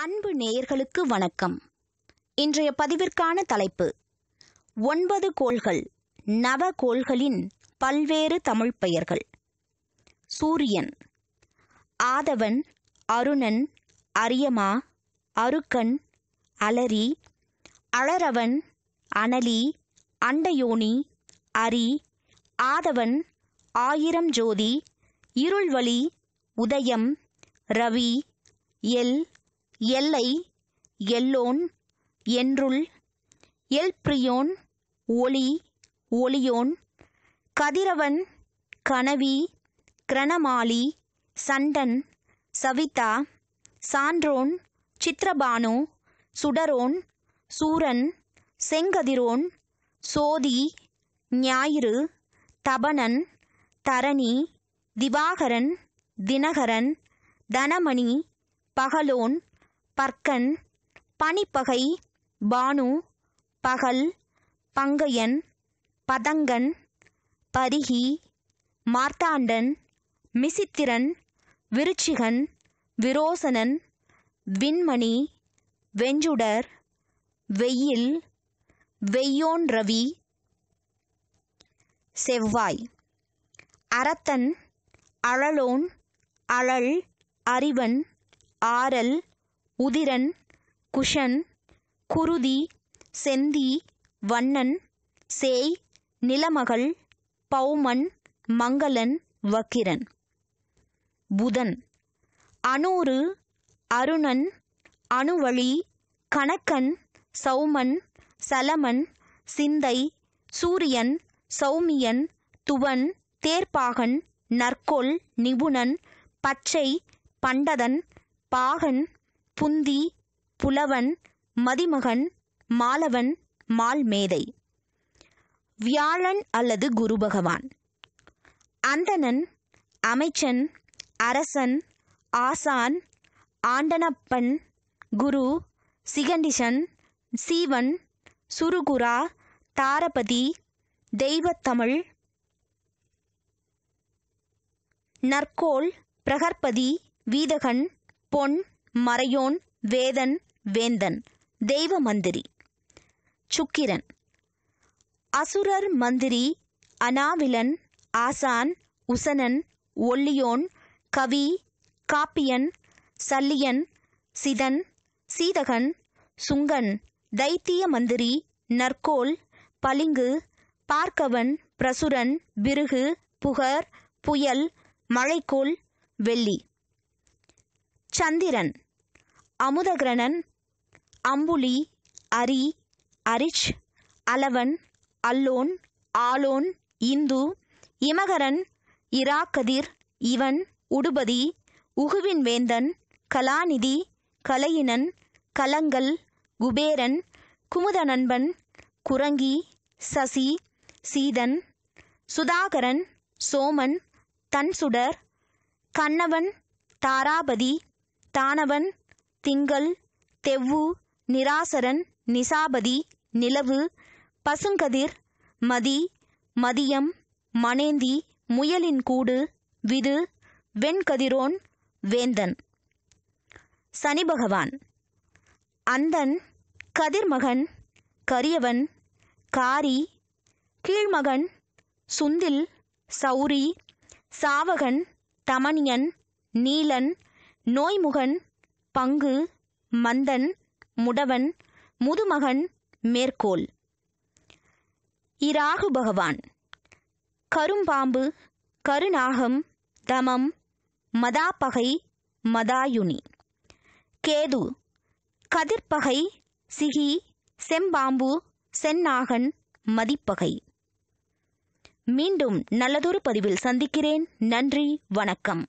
அன்பு நேயர்களுக்கு வணக்கம் இன்றைய பதிவிற்கான தலைப்பு ஒன்பது கோள்கள் நவ கோள்களின் பல்வேறு தமிழ் பெயர்கள் சூரியன் ஆதவன் அருணன் அரியமா அருக்கன் அலரி அழறவன் அனலி அண்டயோனி அரி ஆதவன் ஆயிரம் ஜோதி இருள்வழி உதயம் ரவி எல் எல்லை எல்லோன் என்றுள் எல்பிரியோன் ஒளி ஒளியோன் கதிரவன் கனவி கிரணமாலி சண்டன் சவிதா சான்றோன் சித்ரபானு சுடரோன் சூரன் செங்கதிரோன் சோதி ஞாயிறு தபனன் தரணி திவாகரன் தினகரன் தனமணி பகலோன் பர்க்கன் பனிப்பகை பானு பகல் பங்கையன் பதங்கன் பரிகி மார்த்தாண்டன் மிசித்திரன் விருச்சிகன் விரோசனன் விண்மணி வெஞ்சுடர் வெயில் வெய்யோன் ரவி செவ்வாய் அறத்தன் அழலோன் அழல் அறிவன் ஆரல் உதிரன் குஷன் குருதி செந்தி வண்ணன் சேய் நிலமகள் பௌமன் மங்களன் வக்கிரன் புதன் அனூறு அருணன் அணுவழி கணக்கன் சௌமன் சலமன் சிந்தை சூரியன் சௌமியன் துவன் தேர்ப்பாகன் நற்கொல் நிபுணன் பச்சை பண்டதன் பாகன் புந்தி புலவன் மதிமகன் மாலவன் மால்மேதை வியாழன் அல்லது குரு பகவான் அந்தணன் அமைச்சன் அரசன் ஆசான் ஆண்டனப்பன் குரு சிகண்டிசன் சீவன் சுருகுரா தாரபதி தெய்வத்தமிழ் நற்கோள் பிரகற்பதி வீதகன் பொன் மறையோன் வேதன் வேந்தன் தெய்வ மந்திரி சுக்கிரன் அசுரர் மந்திரி அனாவிலன் ஆசான் உசனன் ஒல்லியோன் கவி காப்பியன் சல்லியன் சிதன் சீதகன் சுங்கன் தைத்திய மந்திரி நற்கோல் பளிங்கு பார்க்கவன் பிரசுரன் பிருகு புகர் புயல் மழைக்கோள் வெள்ளி சந்திரன் அமுதகிரணன் அம்புலி அரி அரிச் அலவன் அல்லோன் ஆலோன் இந்து இமகரன் இராக்கதிர் இவன் உடுபதி உகுவின் வேந்தன் கலாநிதி கலையினன் கலங்கல் குபேரன் குமுத நண்பன் குரங்கி சசி சீதன் சுதாகரன் சோமன் தன்சுடர் கண்ணவன் தாராபதி தானவன் திங்கள் தெவ்வு நிராசரன் நிசாபதி நிலவு பசுங்கதிர் மதி மதியம் மனேந்தி முயலின் கூடு விது வெண்கதிரோன் வேந்தன் சனி பகவான் அந்தன் கதிர்மகன் கரியவன் காரி கீழ்மகன் சுந்தில் சௌரி சாவகன் தமணியன் நீலன் நோய்முகன் பங்கு மந்தன் முடவன் முதுமகன் மேற்கோள் இராகு பகவான் கரும்பாம்பு கருநாகம் தமம் மதாபகை மதாயுனி கேது கதிர்பகை சிகி செம்பாம்பு சென்னாகன் மதிப்பகை மீண்டும் நல்லதொரு பதிவில் சந்திக்கிறேன் நன்றி வணக்கம்